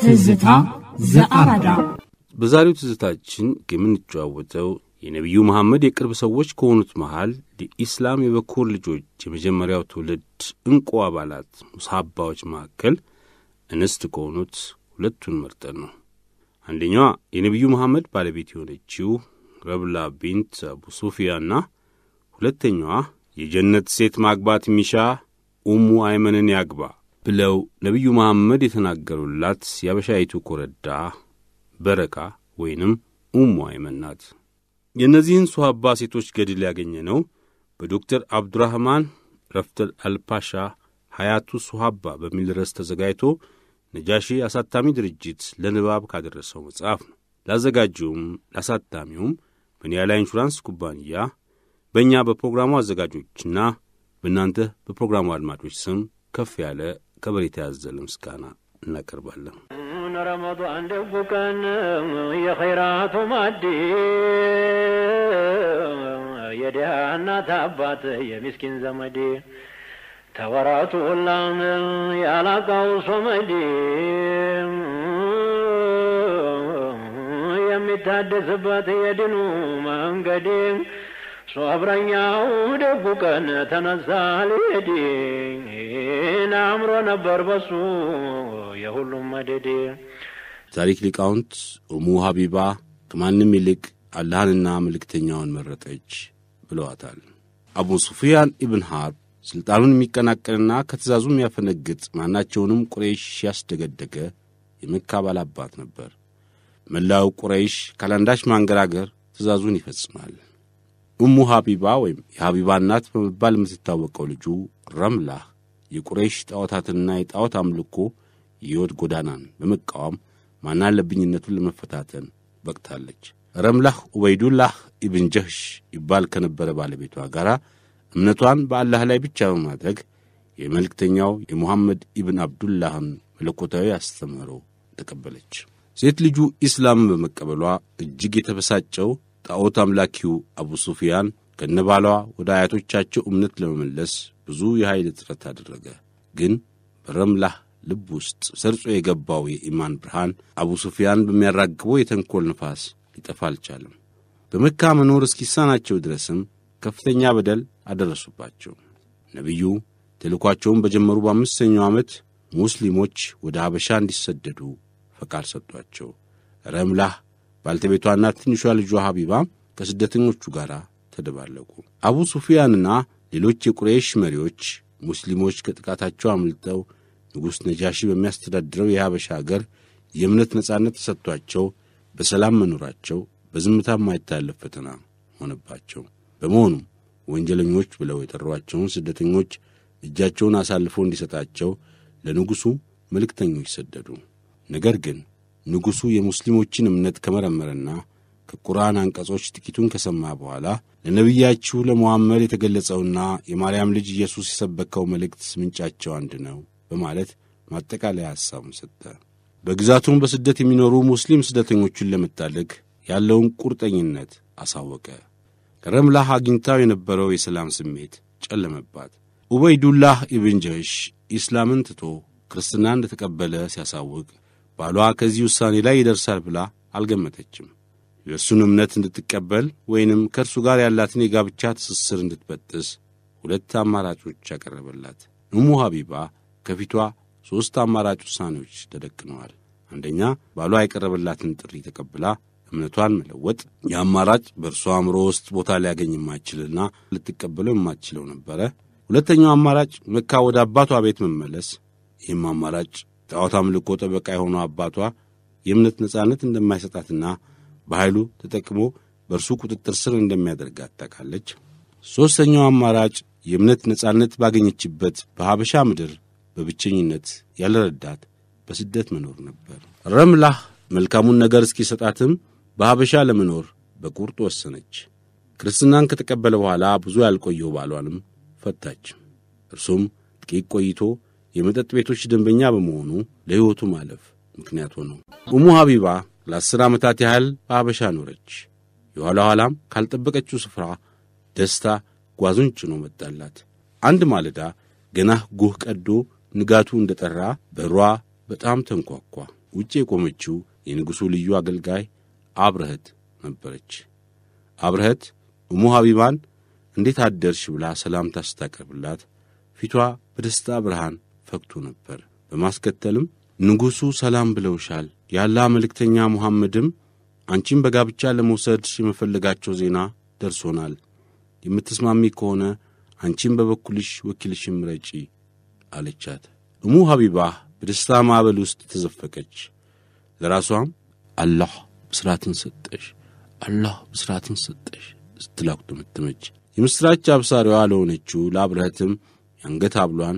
ትዝታ ዘአራዳ በዛሬው ትዝታችን የምንጨዋወተው የነቢዩ መሐመድ የቅርብ ሰዎች ከሆኑት መሃል የኢስላም የበኩር ልጆች የመጀመሪያው ትውልድ እንቁ አባላት ሙሳባዎች መካከል እንስት ከሆኑት ሁለቱን መርጠን ነው። አንደኛዋ የነቢዩ መሐመድ ባለቤት የሆነችው ረብላ ቢንት አቡ ሱፊያና ሁለተኛዋ የጀነት ሴት ማግባት ሚሻ ኡሙ አይመንን ያግባ ብለው ነቢዩ መሐመድ የተናገሩላት የአበሻይቱ ኮረዳ በረካ ወይንም ኡሙ አይመን ናት። የእነዚህን ሶሐባ ሴቶች ገድል ያገኘ ነው በዶክተር አብዱራህማን ረፍተል አልፓሻ ሀያቱ ሶሐባ በሚል ርዕስ ተዘጋጅቶ ነጃሺ አሳታሚ ድርጅት ለንባብ ካደረሰው መጽሐፍ ነው። ላዘጋጁውም ላሳታሚውም በኒያላ ኢንሹራንስ ኩባንያ፣ በእኛ በፕሮግራሙ አዘጋጆችና በእናንተ በፕሮግራሙ አድማጮች ስም ከፍ ያለ ከበሬት ያዘለ ምስጋና እናቀርባለን። ረመን ልቡ ቀን የኸይራቱ ማዲ የድሃ እናት አባት የሚስኪን ዘመዴ ተወራቱ ላም ያላቃው ሶመዴ የሚታደስበት የድኑ መንገዴ ሶብረኛው ደጉ ቀን ተነሳ ሌዲ አምሮ ነበር በሱ የሁሉም መደዴ። ታሪክ ሊቃውንት እሙ ሀቢባ ከማንም ይልቅ አላህንና መልእክተኛውን መረጠች ብለዋታል። አቡ ሱፊያን ኢብን ሐርብ ሥልጣኑን የሚቀናቀንና ከትእዛዙ የሚያፈነግጥ ማናቸውንም ቁረይሽ ያስደገደገ የመካ ባላባት ነበር። መላው ቁረይሽ ካላንዳች ማንገራገር ትእዛዙን ይፈጽማል። እሙ ሀቢባ ወይም የሀቢባ እናት በመባል የምትታወቀው ልጁ ረምላህ የቁረይሽ ጣዖታትና የጣዖት አምልኮ የሕይወት ጎዳናን በመቃወም ማናለብኝነቱን ለመፈታተን በቅታለች። ረምላህ ዑበይዱላህ ኢብን ጀህሽ ይባል ከነበረ ባለቤቷ ጋር እምነቷን በአላህ ላይ ብቻ በማድረግ የመልእክተኛው የሙሐመድ ኢብን አብዱላህን መለኮታዊ አስተምህሮ ተቀበለች። ሴት ልጁ ኢስላምን በመቀበሏ እጅግ የተበሳጨው ጣዖት አምላኪው አቡ ሱፊያን ከነባሏ ወደ አያቶቻቸው እምነት ለመመለስ ብዙ የኃይል ጥረት አደረገ። ግን በረምላህ ልብ ውስጥ ሰርጾ የገባው የኢማን ብርሃን አቡ ሱፊያን በሚያራግበው የተንኮል ንፋስ ሊጠፋ አልቻለም። በመካ መኖር እስኪሳናቸው ድረስም ከፍተኛ በደል አደረሱባቸው። ነቢዩ ተልኳቸውን በጀመሩ በአምስተኛው ዓመት ሙስሊሞች ወደ ሀበሻ እንዲሰደዱ ፈቃድ ሰጧቸው። ረምላህ ባልተቤቷና ትንሿ ልጇ ሀቢባ ከስደተኞቹ ጋር ተደባለቁ። አቡ ሱፊያንና ሌሎች የቁሬሽ መሪዎች ሙስሊሞች ከጥቃታቸው አምልጠው ንጉሥ ነጃሺ በሚያስተዳድረው የሀበሻ አገር የእምነት ነጻነት ተሰጥቷቸው በሰላም መኖራቸው በዝምታ የማይታለፍ ፈተና ሆነባቸው። በመሆኑም ወንጀለኞች ብለው የጠሯቸውን ስደተኞች እጃቸውን አሳልፎ እንዲሰጣቸው ለንጉሡ መልእክተኞች ሰደዱ። ነገር ግን ንጉሡ የሙስሊሞችን እምነት ከመረመረና ከቁርአን አንቀጾች ጥቂቱን ከሰማ በኋላ ለነቢያችሁ ለመሐመድ የተገለጸውና የማርያም ልጅ ኢየሱስ የሰበከው መልእክት ምንጫቸው አንድ ነው በማለት ማጠቃለያ ሐሳቡን ሰጠ። በግዛቱም በስደት የሚኖሩ ሙስሊም ስደተኞቹን ለመታደግ ያለውን ቁርጠኝነት አሳወቀ። ረምላህ አግኝታው የነበረው የሰላም ስሜት ጨለመባት። ኡበይዱላህ ኢብን ጀሽ ኢስላምን ትቶ ክርስትናን እንደተቀበለ ሲያሳውቅ ባሏ ከዚህ ውሳኔ ላይ ይደርሳል ብላ አልገመተችም። የእርሱን እምነት እንድትቀበል ወይንም ከእርሱ ጋር ያላትን የጋብቻ ትስስር እንድትበጥስ ሁለት አማራጮች ያቀረበላት እሙ ሀቢባ ከፊቷ ሦስት አማራጭ ውሳኔዎች ተደቅነዋል። አንደኛ ባሏ የቀረበላትን ጥሪ ተቀብላ እምነቷን መለወጥ። የአማራጭ በእርሷ አእምሮ ውስጥ ቦታ ሊያገኝ የማይችልና ልትቀበለው የማትችለው ነበረ። ሁለተኛው አማራጭ መካ ወደ አባቷ ቤት መመለስ። ይህም አማራጭ የጣዖት አምልኮ ጠበቃ የሆነው አባቷ የእምነት ነጻነት እንደማይሰጣትና በኃይሉ ተጠቅሞ በእርሱ ቁጥጥር ስር እንደሚያደርጋት ታውቃለች። ሦስተኛው አማራጭ የእምነት ነጻነት ባገኘችበት በሀበሻ ምድር በብቸኝነት ያለረዳት በስደት መኖር ነበር። ረምላህ መልካሙን ነገር እስኪሰጣትም በሀበሻ ለመኖር በቁርጥ ወሰነች። ክርስትናን ከተቀበለ በኋላ ብዙ ያልቆየው ባሏንም ፈታች። እርሱም ጥቂት ቆይቶ የመጠጥ ቤቶች ደንበኛ በመሆኑ ለሕይወቱ ማለፍ ምክንያት ሆነው። ኡሙ ሀቢባ ለአስር ዓመታት ያህል በሀበሻ ኖረች። የኋላ ኋላም ካልጠበቀችው ስፍራ ደስታ ጓዙን ጭኖ መጣላት። አንድ ማለዳ ገና ጎህ ቀዶ ንጋቱ እንደ ጠራ በሯ በጣም ተንኳኳ። ውጭ የቆመችው የንጉሡ ልዩ አገልጋይ አብረህት ነበረች። አብረህት እሙ ሀቢባን እንዴት አደርሽ ብላ ሰላምታ ስታቀርብላት ፊቷ በደስታ ብርሃን ተግቶ ነበር። በማስከተልም ንጉሡ ሰላም ብለውሻል፣ ያላ መልእክተኛ ሙሐመድም አንቺም በጋብቻ ለመውሰድ የመፈለጋቸው ዜና ደርሶናል። የምትስማሚ ከሆነ አንቺም በበኩልሽ ወኪልሽም ረጪ አለቻት። እሙ ሐቢባህ በደስታ ማዕበል ውስጥ ተዘፈቀች። ለራሷም አላህ ብስራትን ሰጠሽ፣ አላህ ብስራትን ሰጠሽ ስትላኩ ትመትመች። የምሥራች አብሳሪዋ ለሆነችው ለአብርሃትም የአንገት አብሏን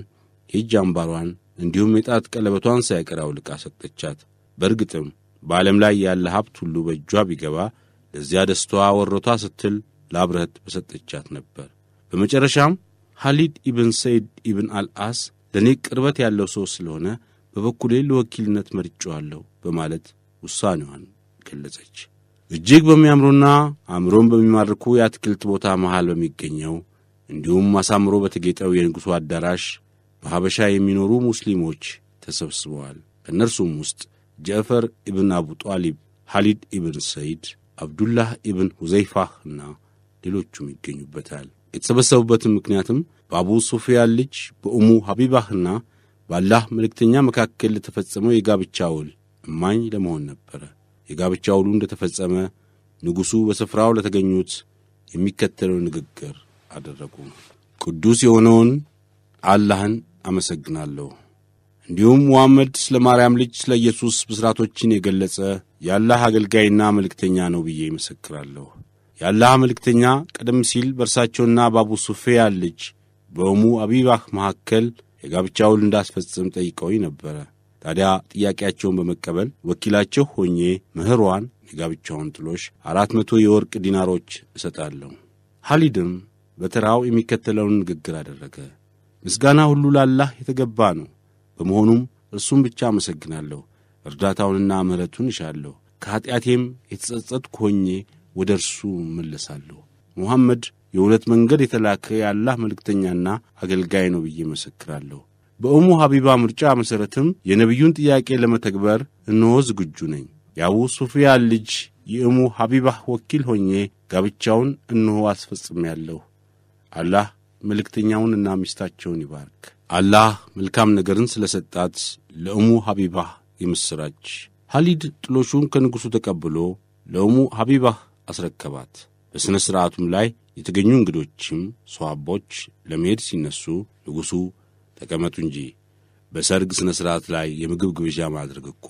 የእጅ አምባሯን እንዲሁም የጣት ቀለበቷን ሳይቀር አውልቃ ሰጠቻት። በእርግጥም በዓለም ላይ ያለ ሀብት ሁሉ በእጇ ቢገባ ለዚያ ደስታዋ ወሮቷ ስትል ለአብረህት በሰጠቻት ነበር። በመጨረሻም ሐሊድ ኢብን ሰይድ ኢብን አልአስ ለእኔ ቅርበት ያለው ሰው ስለሆነ በበኩሌ ለወኪልነት መርጬዋለሁ በማለት ውሳኔዋን ገለጸች። እጅግ በሚያምሩና አእምሮን በሚማርኩ የአትክልት ቦታ መሃል በሚገኘው እንዲሁም አሳምሮ በተጌጠው የንጉሡ አዳራሽ በሐበሻ የሚኖሩ ሙስሊሞች ተሰብስበዋል። ከእነርሱም ውስጥ ጀዕፈር ኢብን አቡ ጣሊብ፣ ሐሊድ ኢብን ሰይድ፣ አብዱላህ ኢብን ሁዘይፋህ እና ሌሎቹም ይገኙበታል። የተሰበሰቡበትም ምክንያትም በአቡ ሱፊያን ልጅ በእሙ ሐቢባህና በአላህ መልእክተኛ መካከል ለተፈጸመው የጋብቻ ውል እማኝ ለመሆን ነበረ። የጋብቻ ውሉ ተፈጸመ ንጉሡ በስፍራው ለተገኙት የሚከተለው ንግግር አደረጉ። ቅዱስ የሆነውን አላህን አመሰግናለሁ። እንዲሁም ሙሐመድ ስለ ማርያም ልጅ ስለ ኢየሱስ ብስራቶችን የገለጸ የአላህ አገልጋይና መልእክተኛ ነው ብዬ ይመሰክራለሁ። የአላህ መልእክተኛ ቀደም ሲል በእርሳቸውና በአቡ ሱፌያን ልጅ በእሙ አቢባህ መካከል የጋብቻ ውል እንዳስፈጽም ጠይቀውኝ ነበረ። ታዲያ ጥያቄያቸውን በመቀበል ወኪላቸው ሆኜ ምህሯን የጋብቻውን ጥሎሽ አራት መቶ የወርቅ ዲናሮች እሰጣለሁ። ሐሊድም በተራው የሚከተለውን ንግግር አደረገ። ምስጋና ሁሉ ላላህ የተገባ ነው። በመሆኑም እርሱን ብቻ አመሰግናለሁ። እርዳታውንና ምሕረቱን እሻለሁ። ከኀጢአቴም የተጸጸትኩ ሆኜ ወደ እርሱ መለሳለሁ። ሙሐመድ የእውነት መንገድ የተላከ የአላህ መልእክተኛና አገልጋይ ነው ብዬ መሰክራለሁ። በእሙ ሐቢባ ምርጫ መሠረትም የነቢዩን ጥያቄ ለመተግበር እንሆ ዝግጁ ነኝ። የአቡ ሱፊያን ልጅ የእሙ ሐቢባህ ወኪል ሆኜ ጋብቻውን እንሆ አስፈጽሜያለሁ። አላህ እና ሚስታቸውን ይባርክ። አላህ መልካም ነገርን ስለ ሰጣት ለእሙ ሐቢባህ የምሥራች። ሐሊድ ጥሎሹን ከንጉሡ ተቀብሎ ለእሙ ሐቢባህ አስረከባት። በሥነ ሥርዓቱም ላይ የተገኙ እንግዶችም ሰዋቦች ለመሄድ ሲነሱ ንጉሡ ተቀመጡ እንጂ በሰርግ ሥነ ሥርዓት ላይ የምግብ ግብዣ ማድረግ እኮ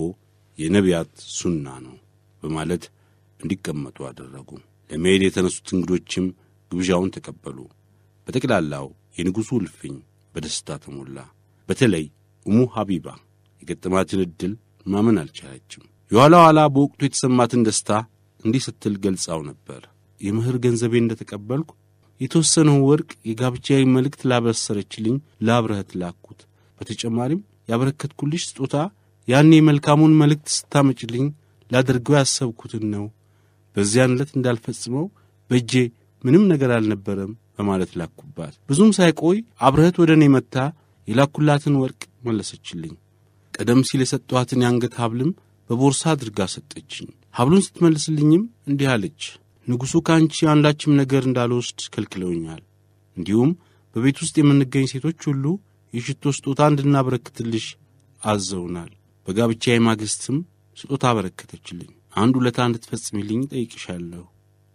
የነቢያት ሱና ነው በማለት እንዲቀመጡ አደረጉ። ለመሄድ የተነሱት እንግዶችም ግብዣውን ተቀበሉ። በጠቅላላው የንጉሡ እልፍኝ በደስታ ተሞላ። በተለይ እሙ ሐቢባ የገጠማትን ዕድል ማመን አልቻለችም። የኋላ ኋላ በወቅቱ የተሰማትን ደስታ እንዲህ ስትል ገልጻው ነበር። የምህር ገንዘቤ እንደ ተቀበልኩ የተወሰነው ወርቅ የጋብቻዊ መልእክት ላበሰረችልኝ ላብረህት ላኩት። በተጨማሪም ያበረከትኩልሽ ስጦታ ያኔ መልካሙን መልእክት ስታመጭልኝ ላደርገው ያሰብኩትን ነው። በዚያን ዕለት እንዳልፈጽመው በእጄ ምንም ነገር አልነበረም በማለት ላኩባት። ብዙም ሳይቆይ አብረህት ወደ እኔ መጥታ የላኩላትን ወርቅ መለሰችልኝ። ቀደም ሲል የሰጠኋትን የአንገት ሀብልም በቦርሳ አድርጋ ሰጠችኝ። ሀብሉን ስትመልስልኝም እንዲህ አለች፣ ንጉሡ ከአንቺ አንዳችም ነገር እንዳልወስድ ከልክለውኛል። እንዲሁም በቤት ውስጥ የምንገኝ ሴቶች ሁሉ የሽቶ ስጦታ እንድናበረክትልሽ አዘውናል። በጋብቻ የማግስትም ስጦታ አበረከተችልኝ። አንድ ውለታ እንድትፈጽምልኝ ጠይቅሻለሁ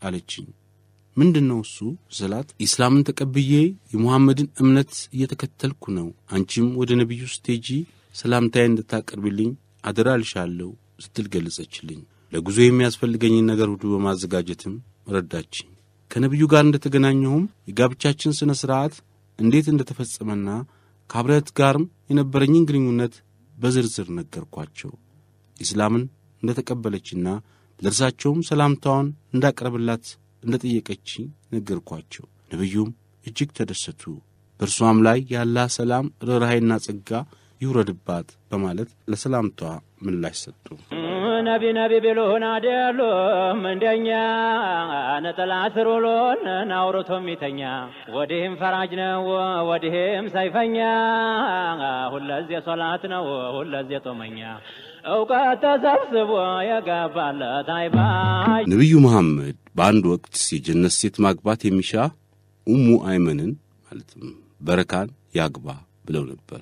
አለችኝ። ምንድን ነው እሱ ስላት ኢስላምን ተቀብዬ የሙሐመድን እምነት እየተከተልኩ ነው። አንቺም ወደ ነቢዩ ስቴጂ ሰላምታዬ እንድታቀርብልኝ አደራልሻለሁ ስትል ገለጸችልኝ። ለጉዞ የሚያስፈልገኝን ነገር ሁሉ በማዘጋጀትም ረዳችኝ። ከነቢዩ ጋር እንደተገናኘሁም የጋብቻችን ሥነ ሥርዓት እንዴት እንደተፈጸመና ከአብረት ጋርም የነበረኝን ግንኙነት በዝርዝር ነገርኳቸው። ኢስላምን እንደተቀበለችና ለእርሳቸውም ሰላምታዋን እንዳቀረብላት እንደ ጠየቀችኝ ነገርኳቸው። ነቢዩም እጅግ ተደሰቱ። በእርሷም ላይ ያላ ሰላም ርኅራኄና ጸጋ ይውረድባት በማለት ለሰላምቷ ምላሽ ሰጡ። ነቢ ነቢ ቢሉን አደሉም እንደኛ ነጠላ ስሩሎን አውርቶም ይተኛ ወዲህም ፈራጅ ነው ወዲህም ሰይፈኛ ሁለዜ ሶላት ነው ሁለዜ ጦመኛ እውቀት ተሰብስቦ የገባለት አይባጅ ነቢዩ መሐመድ በአንድ ወቅት የጀነት ሴት ማግባት የሚሻ ኡሙ አይመንን ማለትም በረካን ያግባ ብለው ነበር።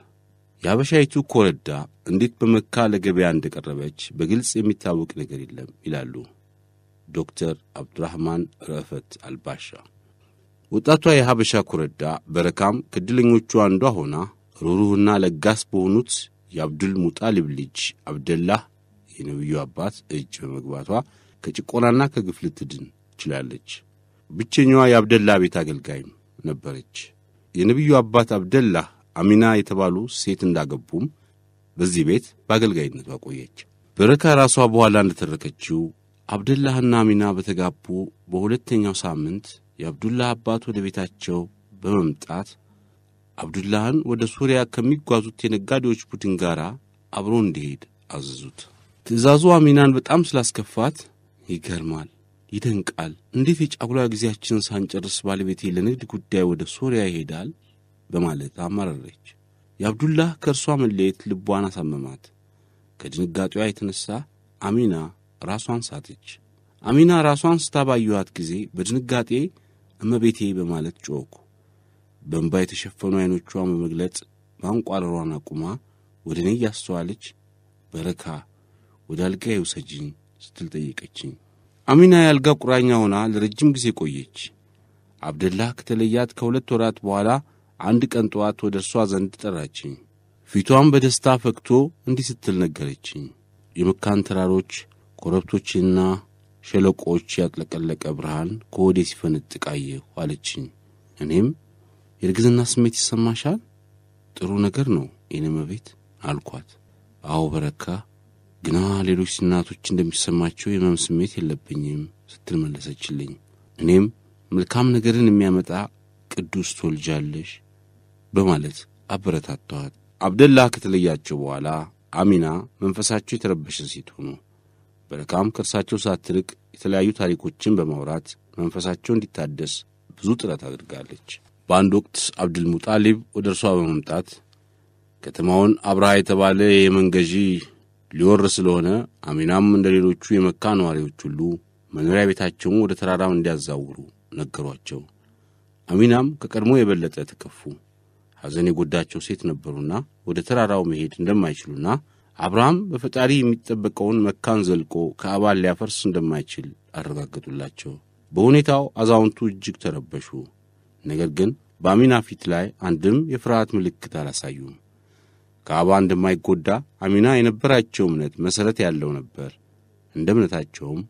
የሀበሻይቱ ኮረዳ እንዴት በመካ ለገበያ እንደቀረበች በግልጽ የሚታወቅ ነገር የለም ይላሉ ዶክተር አብዱራህማን ረእፈት አልባሻ። ወጣቷ የሀበሻ ኮረዳ በረካም ከድለኞቹ አንዷ ሆና ሩሩህና ለጋስ በሆኑት የአብዱል ሙጣሊብ ልጅ አብደላህ የነቢዩ አባት እጅ በመግባቷ ከጭቆናና ከግፍ ልትድን ትችላለች። ብቸኛዋ የአብደላ ቤት አገልጋይም ነበረች። የነቢዩ አባት አብደላ አሚና የተባሉ ሴት እንዳገቡም በዚህ ቤት በአገልጋይነቷ ቆየች። በረካ ራሷ በኋላ እንደተረከችው አብደላህና አሚና በተጋቡ በሁለተኛው ሳምንት የአብዱላህ አባት ወደ ቤታቸው በመምጣት አብዱላህን ወደ ሱሪያ ከሚጓዙት የነጋዴዎች ቡድን ጋር አብሮ እንዲሄድ አዘዙት። ትእዛዙ አሚናን በጣም ስላስከፋት ይገርማል ይደንቃል። እንዴት የጫጉላ ጊዜያችንን ሳንጨርስ ባለቤቴ ለንግድ ጉዳይ ወደ ሶሪያ ይሄዳል? በማለት አማረረች። የአብዱላህ ከእርሷ መለየት ልቧን አሳመማት። ከድንጋጤዋ የተነሳ አሚና ራሷን ሳተች። አሚና ራሷን ስታባዩዋት ጊዜ በድንጋጤ እመቤቴ በማለት ጮኩ በእንባ የተሸፈኑ ዐይኖቿን በመግለጽ ማንቋረሯን አቁማ ወደ እኔ እያስተዋለች በረካ ወደ አልጋዬ ውሰጂኝ ስትል ጠየቀችኝ። አሚና የአልጋ ቁራኛ ሆና ለረጅም ጊዜ ቆየች። አብደላህ ከተለያት ከሁለት ወራት በኋላ አንድ ቀን ጠዋት ወደ እርሷ ዘንድ ጠራችኝ። ፊቷን በደስታ ፈክቶ እንዲህ ስትል ነገረችኝ። የመካን ተራሮች ኮረብቶችና ሸለቆዎች ያጥለቀለቀ ብርሃን ከወዴ ሲፈነጥቅ አየሁ አለችኝ። እኔም የእርግዝና ስሜት ይሰማሻል? ጥሩ ነገር ነው የኔ መቤት አልኳት። አዎ በረካ ግና ሌሎች እናቶች እንደሚሰማቸው የመም ስሜት የለብኝም ስትል መለሰችልኝ። እኔም መልካም ነገርን የሚያመጣ ቅዱስ ትወልጃለሽ በማለት አበረታተዋት። አብደላ ከተለያቸው በኋላ አሚና መንፈሳቸው የተረበሸ ሴት ሆኖ በረካም ከእርሳቸው ሳትርቅ የተለያዩ ታሪኮችን በማውራት መንፈሳቸው እንዲታደስ ብዙ ጥረት አድርጋለች። በአንድ ወቅት አብዱልሙጣሊብ ወደ እርሷ በመምጣት ከተማውን አብርሃ የተባለ የየመን ገዢ ሊወር ስለሆነ አሚናም እንደ ሌሎቹ የመካ ነዋሪዎች ሁሉ መኖሪያ ቤታቸውን ወደ ተራራው እንዲያዛውሩ ነገሯቸው። አሚናም ከቀድሞ የበለጠ ተከፉ። ሐዘን የጎዳቸው ሴት ነበሩና ወደ ተራራው መሄድ እንደማይችሉና አብርሃም በፈጣሪ የሚጠበቀውን መካን ዘልቆ ከአባል ሊያፈርስ እንደማይችል አረጋገጡላቸው። በሁኔታው አዛውንቱ እጅግ ተረበሹ። ነገር ግን በአሚና ፊት ላይ አንድም የፍርሃት ምልክት አላሳዩም። ከአባ እንደማይጎዳ አሚና የነበራቸው እምነት መሠረት ያለው ነበር። እንደ እምነታቸውም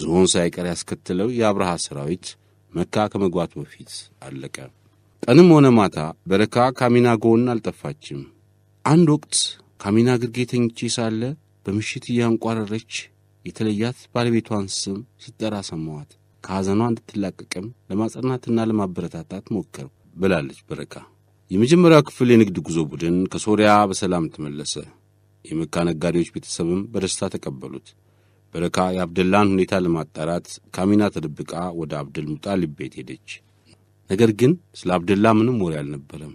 ዝሆን ሳይቀር ያስከትለው የአብርሃ ሰራዊት መካ ከመግባቱ በፊት አለቀ። ቀንም ሆነ ማታ በረካ ካሚና ጎን አልጠፋችም። አንድ ወቅት ካሚና ግርጌ ተኝቼ ሳለ በምሽት እያንቋረረች የተለያት ባለቤቷን ስም ስትጠራ ሰማዋት። ከሐዘኗ እንድትላቀቅም ለማጸናትና ለማበረታታት ሞከርኩ ብላለች በረካ። የመጀመሪያው ክፍል የንግድ ጉዞ ቡድን ከሶሪያ በሰላም ተመለሰ። የመካ ነጋዴዎች ቤተሰብም በደስታ ተቀበሉት። በረካ የአብደላን ሁኔታ ለማጣራት ካሚና ተደብቃ ወደ አብደል ሙጣሊብ ቤት ሄደች። ነገር ግን ስለ አብደላ ምንም ወሬ አልነበረም።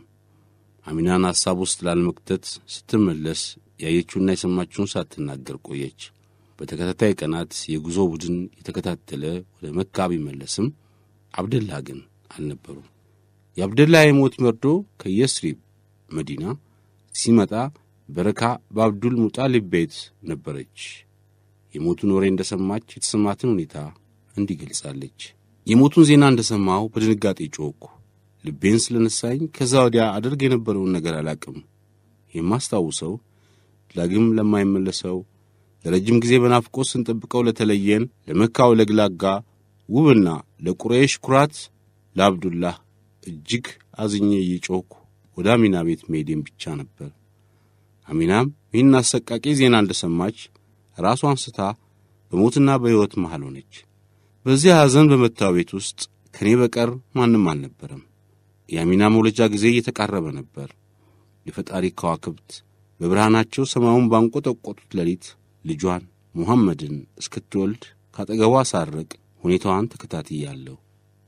አሚናን ሐሳብ ውስጥ ላለመክተት ስትመለስ ያየችውና የሰማችውን ሳትናገር ቆየች። በተከታታይ ቀናት የጉዞ ቡድን የተከታተለ ወደ መካ ቢመለስም አብደላ ግን አልነበሩም። የአብደላ የሞት መርዶ ከየስሪብ መዲና ሲመጣ በረካ በአብዱል ሙጣሊብ ቤት ነበረች። የሞቱን ወሬ እንደሰማች የተሰማትን ሁኔታ እንዲህ ገልጻለች። የሞቱን ዜና እንደሰማው በድንጋጤ ጮኩ። ልቤን ስለነሳኝ ከዛ ወዲያ አደርግ የነበረውን ነገር አላቅም። የማስታውሰው ዳግም ለማይመለሰው ለረጅም ጊዜ በናፍቆት ስንጠብቀው ለተለየን ለመካው ለግላጋ ውብና ለቁረይሽ ኩራት ለአብዱላህ እጅግ አዝኜ እየጮኩ ወደ አሚና ቤት መሄዴን ብቻ ነበር። አሚናም ይህን አሰቃቂ ዜና እንደሰማች ራሷን ስታ በሞትና በሕይወት መሃል ሆነች። በዚህ ሐዘን በመታው ቤት ውስጥ ከእኔ በቀር ማንም አልነበረም። የአሚና መውለጃ ጊዜ እየተቃረበ ነበር። የፈጣሪ ከዋክብት በብርሃናቸው ሰማዩን ባንቆጠቆጡት ሌሊት ልጇን ሙሐመድን እስክትወልድ ካጠገቧ ሳርቅ ሁኔታዋን ተከታትያለሁ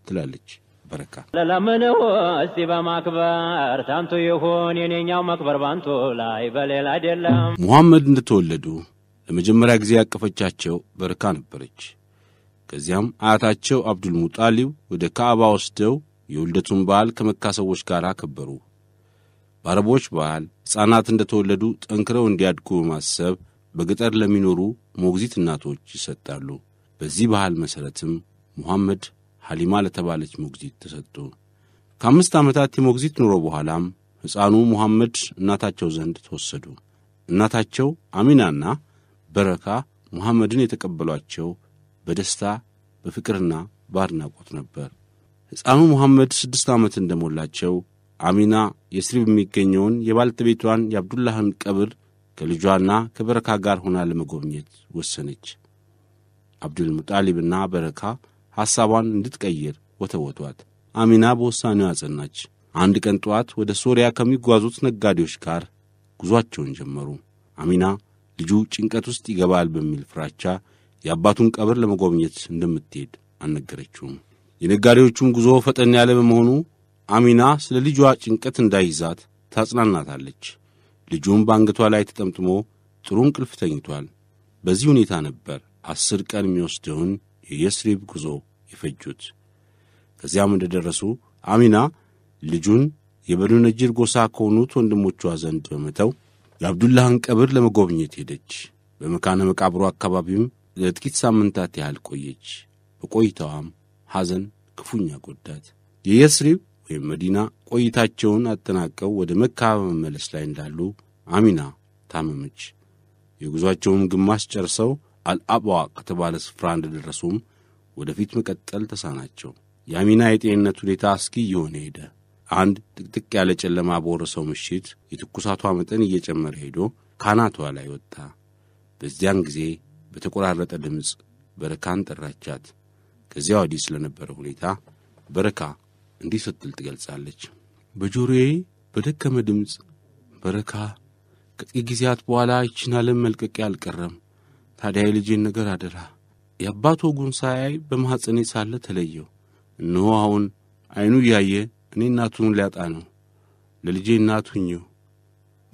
ትላለች። ተበረካ ለለምንሁ እስቲ በማክበር ታንቱ ይሁን የኔኛው መክበር ባንቱ ላይ በሌላ አይደለም። ሙሐመድ እንደተወለዱ ለመጀመሪያ ጊዜ ያቀፈቻቸው በረካ ነበረች። ከዚያም አያታቸው አብዱል ሙጣሊብ ወደ ካዕባ ወስደው የውልደቱን በዓል ከመካ ሰዎች ጋር አከበሩ። በአረቦች ባህል ሕፃናት እንደተወለዱ ጠንክረው እንዲያድጉ በማሰብ በገጠር ለሚኖሩ ሞግዚት እናቶች ይሰጣሉ። በዚህ ባህል መሠረትም ሙሐመድ ሐሊማ ለተባለች ሞግዚት ተሰጡ። ከአምስት ዓመታት የሞግዚት ኑሮ በኋላም ሕፃኑ ሙሐመድ እናታቸው ዘንድ ተወሰዱ። እናታቸው አሚናና በረካ ሙሐመድን የተቀበሏቸው በደስታ በፍቅርና በአድናቆት ነበር። ሕፃኑ ሙሐመድ ስድስት ዓመት እንደሞላቸው አሚና የስሪብ የሚገኘውን የባልተቤቷን የአብዱላህን ቀብር ከልጇና ከበረካ ጋር ሆና ለመጎብኘት ወሰነች። አብዱልሙጣሊብና በረካ ሐሳቧን እንድትቀይር ወተወቷት። አሚና በውሳኔው አጸናች። አንድ ቀን ጠዋት ወደ ሶሪያ ከሚጓዙት ነጋዴዎች ጋር ጉዟቸውን ጀመሩ። አሚና ልጁ ጭንቀት ውስጥ ይገባል በሚል ፍራቻ የአባቱን ቀብር ለመጎብኘት እንደምትሄድ አልነገረችውም። የነጋዴዎቹም ጉዞ ፈጠን ያለ በመሆኑ አሚና ስለ ልጇ ጭንቀት እንዳይዛት ታጽናናታለች። ልጁም በአንገቷ ላይ ተጠምጥሞ ጥሩ እንቅልፍ ተኝቷል። በዚህ ሁኔታ ነበር አስር ቀን የሚወስደውን የየስሪብ ጉዞ የፈጁት። ከዚያም እንደ ደረሱ አሚና ልጁን የበኑ ጎሳ ከሆኑት ወንድሞቿ ዘንድ በመተው የአብዱላህን ቀብር ለመጎብኘት ሄደች። በመካነ መቃብሩ አካባቢም ለጥቂት ሳምንታት ያህል ቆየች። በቆይታዋም ሐዘን ክፉኛ ጎዳት። የየስሪብ ወይም መዲና ቆይታቸውን አጠናቀው ወደ መካ በመመለስ ላይ እንዳሉ አሚና ታመመች። የጉዟቸውን ግማሽ ጨርሰው አልአብዋ ከተባለ ስፍራ እንደደረሱም ወደፊት መቀጠል ተሳናቸው። የአሚና የጤንነት ሁኔታ አስጊ እየሆነ ሄደ። አንድ ጥቅጥቅ ያለ ጨለማ በወረሰው ምሽት የትኩሳቷ መጠን እየጨመረ ሄዶ ካናቷ ላይ ወጣ። በዚያን ጊዜ በተቆራረጠ ድምፅ በረካን ጠራቻት። ከዚያ ወዲህ ስለነበረ ሁኔታ በረካ እንዲህ ስትል ትገልጻለች። በጆሮዬ በደከመ ድምፅ በረካ ከጥቂት ጊዜያት በኋላ ይችን ዓለም አልቀረም ታዲያ የልጄን ነገር አደራ የአባቱ ወጉን ሳያይ በማኅፀኔ ሳለ ተለየው። እነሆ አሁን ዐይኑ እያየ እኔ እናቱን ሊያጣ ነው። ለልጄ እናቱ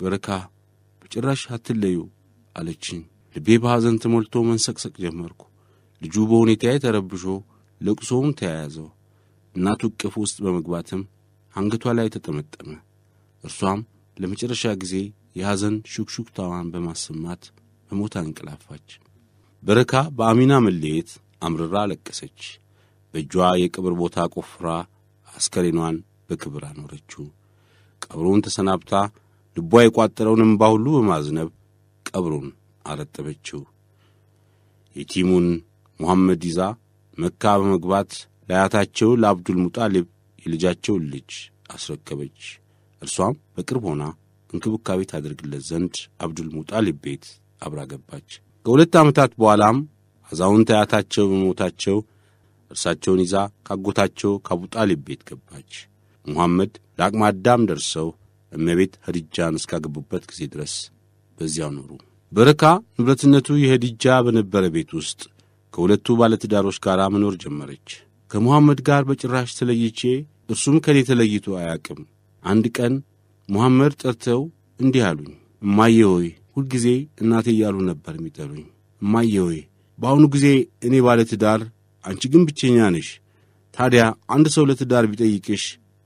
በረካ በጭራሽ አትለዩ አለችኝ። ልቤ በሐዘን ተሞልቶ መንሰቅሰቅ ጀመርኩ። ልጁ በሁኔታዬ ተረብሾ ለቅሶውን ተያያዘው። እናቱ እቅፍ ውስጥ በመግባትም አንገቷ ላይ ተጠመጠመ። እርሷም ለመጨረሻ ጊዜ የሐዘን ሹክሹክታዋን በማሰማት ሞታ አንቀላፋች። በረካ በአሚና መለየት አምርራ አለቀሰች። በእጇ የቅብር ቦታ ቆፍራ አስከሬኗን በክብር አኖረችው። ቀብሩን ተሰናብታ ልቧ የቋጠረውን እምባ ሁሉ በማዝነብ ቀብሩን አረጠበችው። የቲሙን ሙሐመድ ይዛ መካ በመግባት ለአያታቸው ለአብዱል ሙጣሊብ የልጃቸውን ልጅ አስረከበች። እርሷም በቅርብ ሆና እንክብካቤ ታደርግለት ዘንድ አብዱል ሙጣሊብ ቤት አብራ ገባች። ከሁለት ዓመታት በኋላም አዛውንት አያታቸው በሞታቸው እርሳቸውን ይዛ ካጎታቸው ከአቡጣሊብ ቤት ገባች። ሙሐመድ ለአቅመ አዳም ደርሰው እመቤት ኸዲጃን እስካገቡበት ጊዜ ድረስ በዚያው ኖሩ። በረካ ንብረትነቱ የኸዲጃ በነበረ ቤት ውስጥ ከሁለቱ ባለትዳሮች ጋር መኖር ጀመረች። ከሙሐመድ ጋር በጭራሽ ተለይቼ እርሱም ከኔ ተለይቶ አያቅም። አንድ ቀን ሙሐመድ ጠርተው እንዲህ አሉኝ፣ እማዬ ሆይ ሁልጊዜ እናቴ እያሉ ነበር የሚጠሉኝ። እማዬ በአሁኑ ጊዜ እኔ ባለ ትዳር፣ አንቺ ግን ብቸኛ ነሽ። ታዲያ አንድ ሰው ለትዳር ቢጠይቅሽ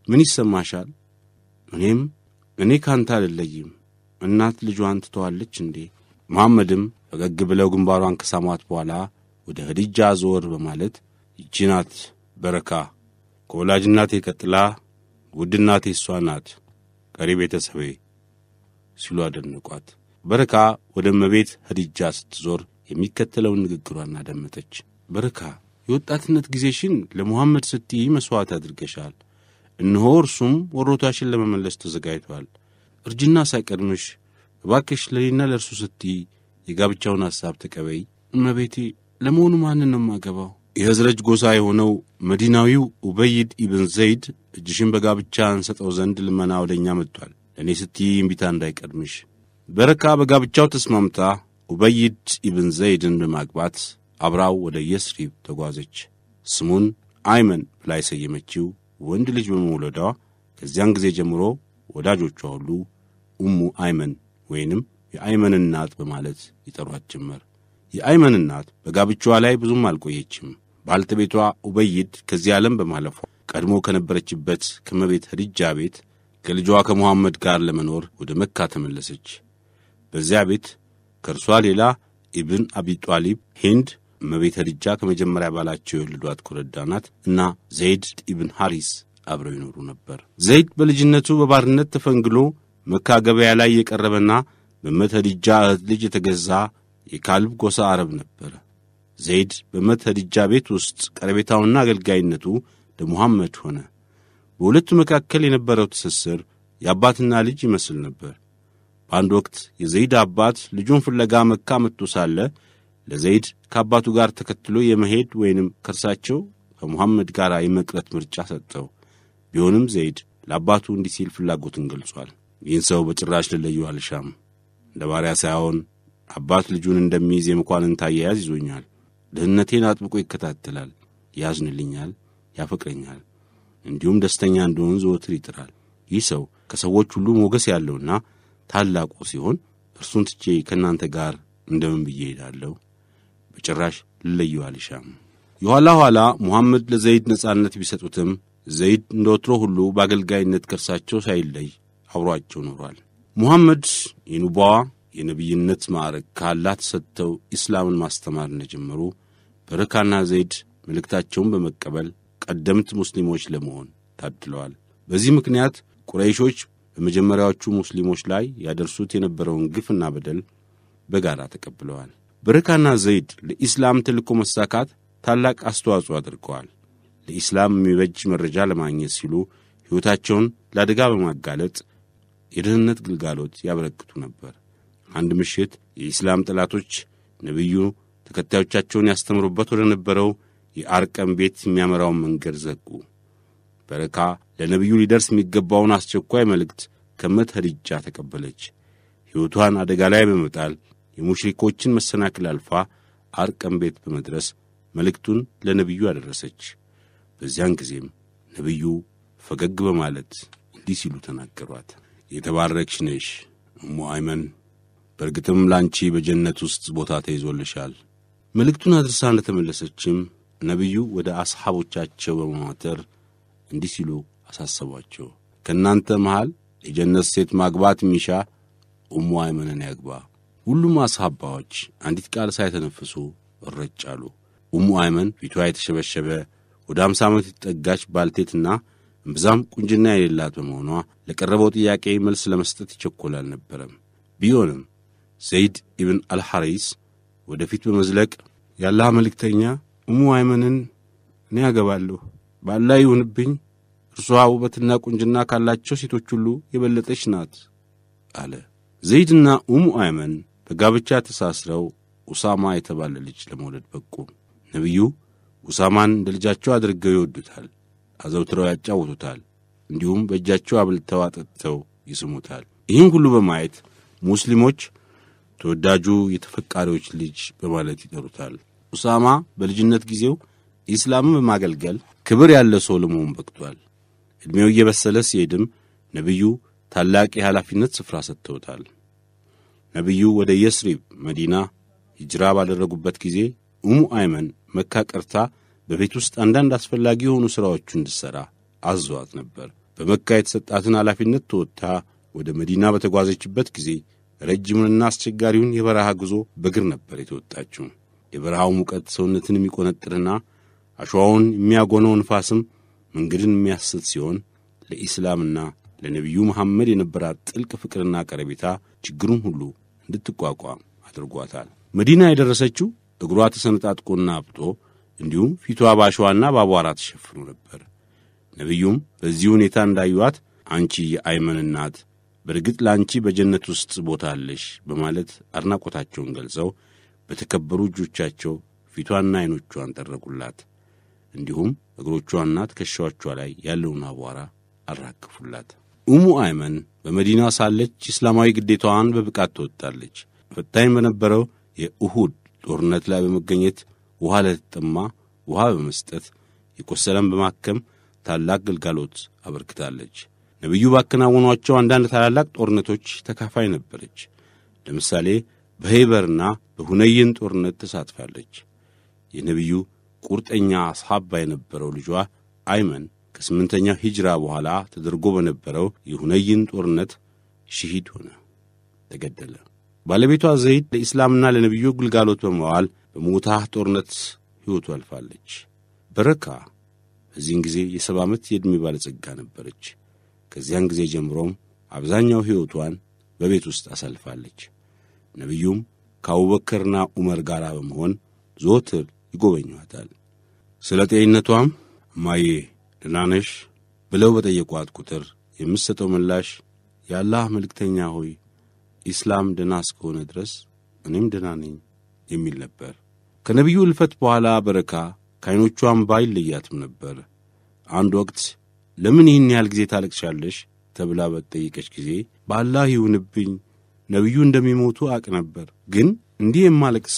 ምን ይሰማሻል? እኔም እኔ ካንተ አልለይም፣ እናት ልጇን ትተዋለች እንዴ? መሐመድም ፈገግ ብለው ግንባሯን ከሳሟት በኋላ ወደ ኸዲጃ ዞር በማለት ይቺ ናት በረካ ከወላጅ እናቴ ቀጥላ ውድ እናቴ እሷ ናት፣ ቀሪ ቤተሰቤ ሲሉ አደንቋት በረካ ወደ እመቤት ኸዲጃ ስትዞር የሚከተለውን ንግግሯን አደመጠች። በረካ የወጣትነት ጊዜሽን ለሙሐመድ ስትይ መሥዋዕት አድርገሻል። እነሆ እርሱም ወሮታሽን ለመመለስ ተዘጋጅቷል። እርጅና ሳይቀድምሽ እባክሽ ለእኔና ለእርሱ ስትይ የጋብቻውን ሐሳብ ተቀበይ። እመቤቴ፣ ለመሆኑ ማንን ነው የማገባው? የሕዝረጅ ጎሳ የሆነው መዲናዊው ኡበይድ ኢብን ዘይድ እጅሽን በጋብቻ እንሰጠው ዘንድ ልመና ወደ እኛ መጥቷል። ለእኔ ስትይ እምቢታ እንዳይቀድምሽ በረካ በጋብቻው ተስማምታ ኡበይድ ኢብን ዘይድን በማግባት አብራው ወደ የስሪብ ተጓዘች። ስሙን አይመን ብላ የሰየመችው ወንድ ልጅ በመውለዷ ከዚያን ጊዜ ጀምሮ ወዳጆቿ ሁሉ ኡሙ አይመን ወይንም የአይመን እናት በማለት ይጠሯት ጀመር። የአይመን እናት በጋብቻዋ ላይ ብዙም አልቆየችም። ባልተቤቷ ኡበይድ ከዚህ ዓለም በማለፏ ቀድሞ ከነበረችበት ከመቤት ኸዲጃ ቤት ከልጇ ከሙሐመድ ጋር ለመኖር ወደ መካ ተመለሰች። በዚያ ቤት ከእርሷ ሌላ ኢብን አቢ ጧሊብ፣ ሂንድ መቤተ ልጃ ከመጀመሪያ ባላቸው የወለዷት ኮረዳ ናት እና ዘይድ ኢብን ሐሪስ አብረው ይኖሩ ነበር። ዘይድ በልጅነቱ በባርነት ተፈንግሎ መካ ገበያ ላይ የቀረበና በመተድጃ እህት ልጅ የተገዛ የካልብ ጎሳ አረብ ነበረ። ዘይድ ድጃ ቤት ውስጥ ቀረቤታውና አገልጋይነቱ ለሙሐመድ ሆነ። በሁለቱ መካከል የነበረው ትስስር የአባትና ልጅ ይመስል ነበር። በአንድ ወቅት የዘይድ አባት ልጁን ፍለጋ መካ መጥቶ ሳለ ለዘይድ ከአባቱ ጋር ተከትሎ የመሄድ ወይንም ከእርሳቸው ከሙሐመድ ጋር የመቅረት ምርጫ ሰጠው። ቢሆንም ዘይድ ለአባቱ እንዲህ ሲል ፍላጎትን ገልጿል። ይህን ሰው በጭራሽ ልለየው አልሻም። እንደ ባሪያ ሳይሆን አባት ልጁን እንደሚይዝ የመኳንንት አያያዝ ይዞኛል። ድህነቴን አጥብቆ ይከታተላል፣ ያዝንልኛል፣ ያፈቅረኛል፣ እንዲሁም ደስተኛ እንደሆን ዘወትር ይጥራል። ይህ ሰው ከሰዎች ሁሉ ሞገስ ያለውና ታላቁ ሲሆን እርሱን ትቼ ከእናንተ ጋር እንደምን ብዬ ሄዳለሁ? በጭራሽ ልለዩ አልሻም። የኋላ ኋላ ሙሐመድ ለዘይድ ነጻነት ቢሰጡትም ዘይድ እንደ ወትሮ ሁሉ በአገልጋይነት ከእርሳቸው ሳይለይ አብሯቸው ኖሯል። ሙሐመድ የኑቧዋ የነቢይነት ማዕረግ ካላት ተሰጥተው ኢስላምን ማስተማር እንደጀመሩ በረካና ዘይድ መልእክታቸውን በመቀበል ቀደምት ሙስሊሞች ለመሆን ታድለዋል። በዚህ ምክንያት ቁረይሾች በመጀመሪያዎቹ ሙስሊሞች ላይ ያደርሱት የነበረውን ግፍና በደል በጋራ ተቀብለዋል። በረካና ዘይድ ለኢስላም ተልእኮ መሳካት ታላቅ አስተዋጽኦ አድርገዋል። ለኢስላም የሚበጅ መረጃ ለማግኘት ሲሉ ሕይወታቸውን ለአደጋ በማጋለጥ የደህንነት ግልጋሎት ያበረክቱ ነበር። አንድ ምሽት የኢስላም ጠላቶች ነቢዩ ተከታዮቻቸውን ያስተምሩበት ወደ ነበረው የአርቀም ቤት የሚያመራውን መንገድ ዘጉ። በረካ ለነቢዩ ሊደርስ የሚገባውን አስቸኳይ መልእክት ከመት ኸዲጃ ተቀበለች። ሕይወቷን አደጋ ላይ በመጣል የሙሽሪኮችን መሰናክል አልፋ አርቀም ቤት በመድረስ መልእክቱን ለነቢዩ አደረሰች። በዚያን ጊዜም ነቢዩ ፈገግ በማለት እንዲህ ሲሉ ተናገሯት። የተባረክሽ ነሽ እሙ አይመን፣ በእርግጥም ላንቺ በጀነት ውስጥ ቦታ ተይዞልሻል። መልእክቱን አድርሳ እንደተመለሰችም ነቢዩ ወደ አስሓቦቻቸው በመማተር እንዲህ ሲሉ አሳሰቧቸው። ከእናንተ መሃል የጀነት ሴት ማግባት ሚሻ ኡሙ አይመንን ያግባ። ሁሉም አሳባዎች አንዲት ቃል ሳይተነፍሱ እረጭ አሉ። ኡሙ አይመን ፊቷ የተሸበሸበ ወደ አምሳ ዓመት የተጠጋች ባልቴትና እምብዛም ቁንጅና የሌላት በመሆኗ ለቀረበው ጥያቄ መልስ ለመስጠት ይቸኮል አልነበረም። ቢሆንም ዘይድ ኢብን አልሐሪስ ወደፊት በመዝለቅ ያላህ መልእክተኛ ኡሙ አይመንን እኔ ያገባለሁ ባላ ይሁንብኝ እርሷ ውበትና ቁንጅና ካላቸው ሴቶች ሁሉ የበለጠች ናት አለ። ዘይድና ኡሙ አይመን በጋብቻ ተሳስረው ኡሳማ የተባለ ልጅ ለመውለድ በቁ። ነቢዩ ኡሳማን እንደ ልጃቸው አድርገው ይወዱታል፣ አዘውትረው ያጫውቱታል፣ እንዲሁም በእጃቸው አብልተው አጠጥተው ይስሙታል። ይህን ሁሉ በማየት ሙስሊሞች ተወዳጁ የተፈቃሪዎች ልጅ በማለት ይጠሩታል። ኡሳማ በልጅነት ጊዜው ኢስላምን በማገልገል ክብር ያለ ሰው ለመሆን በቅቷል። ዕድሜው እየበሰለ ሲሄድም ነቢዩ ታላቅ የኃላፊነት ስፍራ ሰጥተውታል። ነቢዩ ወደ የስሪብ መዲና ሂጅራ ባደረጉበት ጊዜ ኡሙ አይመን መካ ቀርታ በቤት ውስጥ አንዳንድ አስፈላጊ የሆኑ ሥራዎቹ እንድሠራ አዘዋት ነበር። በመካ የተሰጣትን ኃላፊነት ተወጥታ ወደ መዲና በተጓዘችበት ጊዜ ረጅሙንና አስቸጋሪውን የበረሃ ጉዞ በእግር ነበር የተወጣችው። የበረሃው ሙቀት ሰውነትን የሚቆነጥርና አሸዋውን የሚያጎነው ንፋስም መንገድን የሚያስት ሲሆን ለኢስላምና ለነቢዩ መሐመድ የነበራት ጥልቅ ፍቅርና ቀረቤታ ችግሩን ሁሉ እንድትቋቋም አድርጓታል። መዲና የደረሰችው እግሯ ተሰነጣጥቆና አብጦ እንዲሁም ፊቷ ባሸዋና በአቧራ ተሸፍኖ ነበር። ነቢዩም በዚህ ሁኔታ እንዳዩዋት አንቺ የአይመን እናት በእርግጥ ለአንቺ በጀነት ውስጥ ቦታ አለሽ በማለት አድናቆታቸውን ገልጸው በተከበሩ እጆቻቸው ፊቷና ዐይኖቿን ጠረቁላት። እንዲሁም እግሮቿና ትከሻዎቿ ላይ ያለውን አቧራ አራግፉላት። ኡሙ አይመን በመዲና ሳለች እስላማዊ ግዴታዋን በብቃት ትወጣለች። ፈታኝ በነበረው የእሁድ ጦርነት ላይ በመገኘት ውሃ ለተጠማ ውሃ በመስጠት የቆሰለን በማከም ታላቅ ግልጋሎት አበርክታለች። ነቢዩ ባከናወኗቸው አንዳንድ ታላላቅ ጦርነቶች ተካፋይ ነበረች። ለምሳሌ በሄበርና በሁነይን ጦርነት ተሳትፋለች። የነቢዩ ቁርጠኛ ሳባ የነበረው ልጇ አይመን ከስምንተኛው ሂጅራ በኋላ ተደርጎ በነበረው የሁነይን ጦርነት ሽሂድ ሆነ፣ ተገደለ። ባለቤቷ ዘይድ ለኢስላምና ለነቢዩ ግልጋሎት በመዋል በሙታህ ጦርነት ሕይወቱ አልፋለች። በረካ በዚህን ጊዜ የሰባ ዓመት የዕድሜ ባለጸጋ ነበረች። ከዚያን ጊዜ ጀምሮም አብዛኛው ሕይወቷን በቤት ውስጥ አሳልፋለች። ነቢዩም ከአቡበከርና ዑመር ጋር በመሆን ዘወትር ይጎበኟታል። ስለ ጤንነቷም እማዬ ደህና ነሽ ብለው በጠየቋት ቁጥር የምትሰጠው ምላሽ የአላህ መልእክተኛ ሆይ ኢስላም ደህና እስከሆነ ድረስ እኔም ደህና ነኝ የሚል ነበር። ከነቢዩ እልፈት በኋላ በረካ ከዐይኖቿም ባይለያትም ነበር። አንድ ወቅት ለምን ይህን ያህል ጊዜ ታለቅሻለሽ ተብላ በተጠየቀች ጊዜ በአላህ ይሁንብኝ ነቢዩ እንደሚሞቱ አቅ ነበር፣ ግን እንዲህ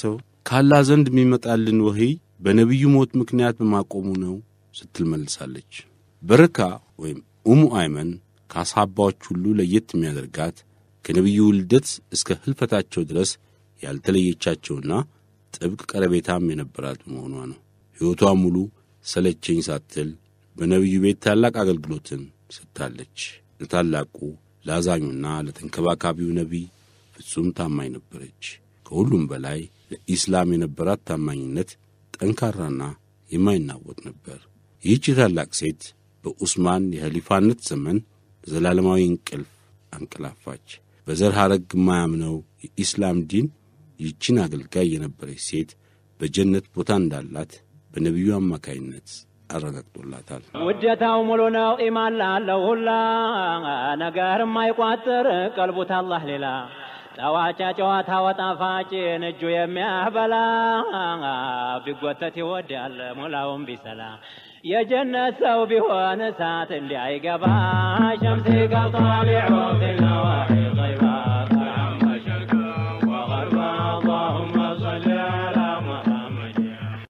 ሰው ካላ ዘንድ የሚመጣልን ወህይ በነቢዩ ሞት ምክንያት በማቆሙ ነው ስትል መልሳለች። በረካ ወይም ኡሙ አይመን ከአሳባዎች ሁሉ ለየት የሚያደርጋት ከነቢዩ ውልደት እስከ ህልፈታቸው ድረስ ያልተለየቻቸውና ጥብቅ ቀረቤታም የነበራት መሆኗ ነው። ሕይወቷ ሙሉ ሰለቸኝ ሳትል በነቢዩ ቤት ታላቅ አገልግሎትን ሰጥታለች። ለታላቁ ለአዛኙና ለተንከባካቢው ነቢይ ፍጹም ታማኝ ነበረች። ከሁሉም በላይ ለኢስላም የነበራት ታማኝነት ጠንካራና የማይናወጥ ነበር። ይህች ታላቅ ሴት በኡስማን የኸሊፋነት ዘመን በዘላለማዊ እንቅልፍ አንቀላፋች። በዘር ሐረግ የማያምነው የኢስላም ዲን ይቺን አገልጋይ የነበረች ሴት በጀነት ቦታ እንዳላት በነቢዩ አማካይነት አረጋግጦላታል። ውዴታው ሙሉ ነው። ኢማን ላለው ሁላ ነገር የማይቋጥር ቀልቡት አላህ ሌላ ለዋጫጫዋ ታወጣ ፋጭን እጁ የሚያበላ ቢጎተት ይወዳል ሙላውን ቢሰላ የጀነት ሰው ቢሆን እሳት እንዲያይገባ ሸምሲ ገብቷ ቢዑ ይባ